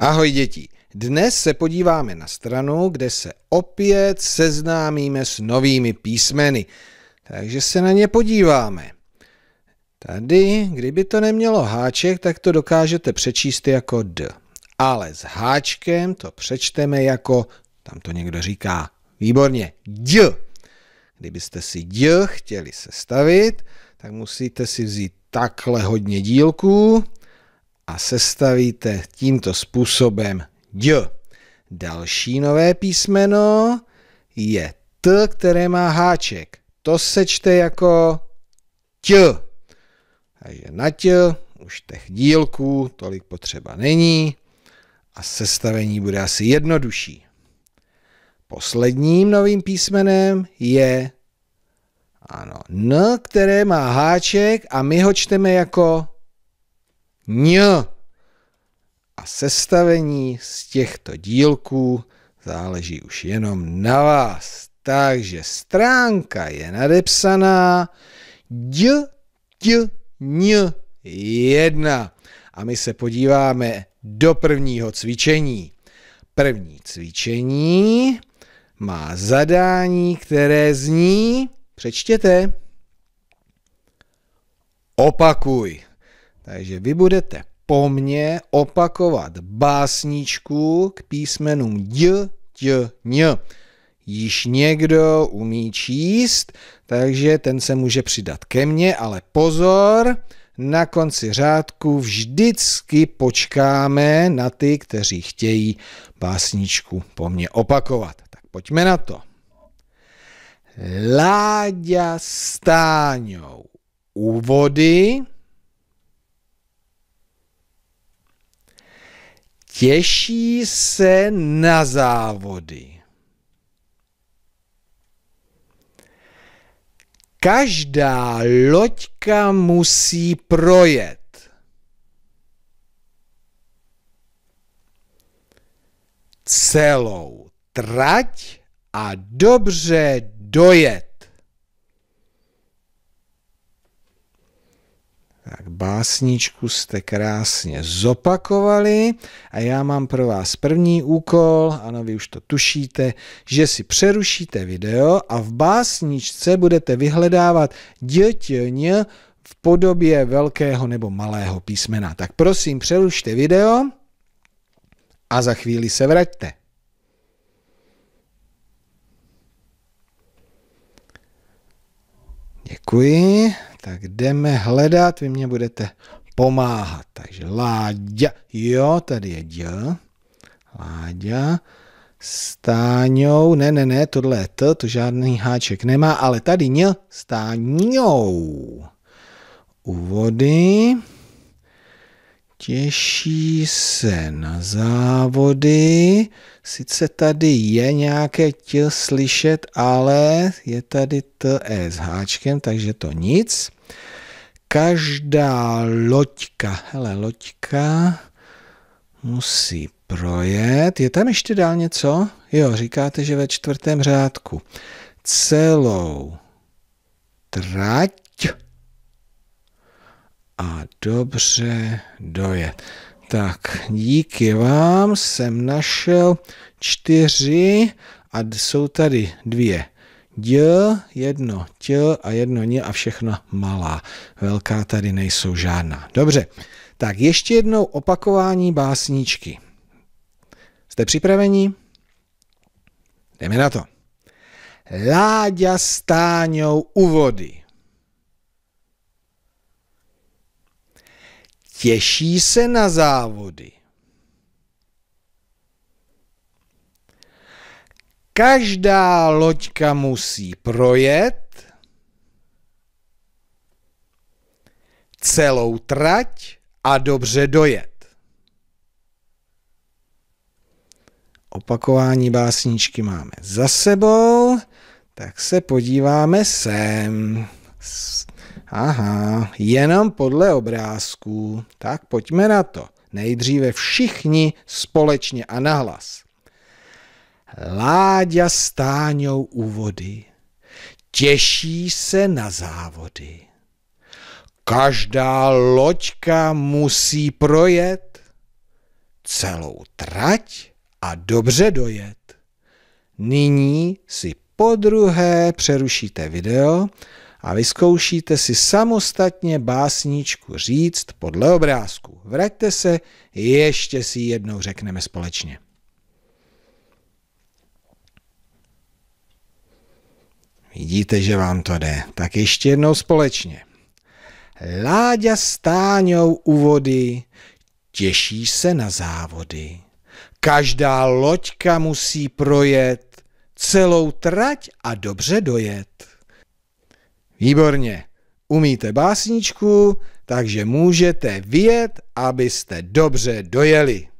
Ahoj děti, dnes se podíváme na stranu, kde se opět seznámíme s novými písmeny. Takže se na ně podíváme. Tady, kdyby to nemělo háček, tak to dokážete přečíst jako D. Ale s háčkem to přečteme jako, tam to někdo říká, výborně, D. Kdybyste si D chtěli sestavit, tak musíte si vzít takhle hodně dílků a sestavíte tímto způsobem D. Další nové písmeno je T, které má háček. To se čte jako T. Takže na T už těch dílků tolik potřeba není a sestavení bude asi jednodušší. Posledním novým písmenem je ano, N, které má háček a my ho čteme jako ň a sestavení z těchto dílků záleží už jenom na vás. Takže stránka je nadepsaná d, t, n, jedna. A my se podíváme do prvního cvičení. První cvičení má zadání, které zní, přečtěte, opakuj. Takže vy budete po mně opakovat básničku k písmenům j, j, ň. Již někdo umí číst, takže ten se může přidat ke mně, ale pozor, na konci řádku vždycky počkáme na ty, kteří chtějí básničku po mně opakovat. Tak pojďme na to. Láďa stáňou u vody Těší se na závody. Každá loďka musí projet. Celou trať a dobře dojet. Tak básničku jste krásně zopakovali a já mám pro vás první úkol, ano, vy už to tušíte, že si přerušíte video a v básničce budete vyhledávat dětěň v podobě velkého nebo malého písmena. Tak prosím, přerušte video a za chvíli se vraťte. Děkuji tak jdeme hledat, vy mě budete pomáhat. Takže Láďa, jo, tady je děl. Láďa, Stáňou, ne, ne, ne, tohle je T, to žádný háček nemá, ale tady Ň, Stáňou. U vody těší se na závody. Sice tady je nějaké tě slyšet, ale je tady T e s háčkem, takže to nic každá loďka, hele, loďka musí projet. Je tam ještě dál něco? Jo, říkáte, že ve čtvrtém řádku. Celou trať a dobře dojet. Tak, díky vám jsem našel čtyři a jsou tady dvě d, jedno t a jedno Ň a všechno malá. Velká tady nejsou žádná. Dobře, tak ještě jednou opakování básničky. Jste připraveni? Jdeme na to. Láďa stáňou u vody. Těší se na závody. Každá loďka musí projet celou trať a dobře dojet. Opakování básničky máme za sebou, tak se podíváme sem. Aha, jenom podle obrázků. Tak pojďme na to. Nejdříve všichni společně a nahlas. Láďa stáňou u vody, těší se na závody. Každá loďka musí projet celou trať a dobře dojet. Nyní si po druhé přerušíte video a vyzkoušíte si samostatně básničku říct podle obrázku. Vraťte se, ještě si jednou řekneme společně. Vidíte, že vám to jde. Tak ještě jednou společně. Láďa stáňou u vody těší se na závody. Každá loďka musí projet, celou trať a dobře dojet. Výborně, umíte básničku, takže můžete vyjet, abyste dobře dojeli.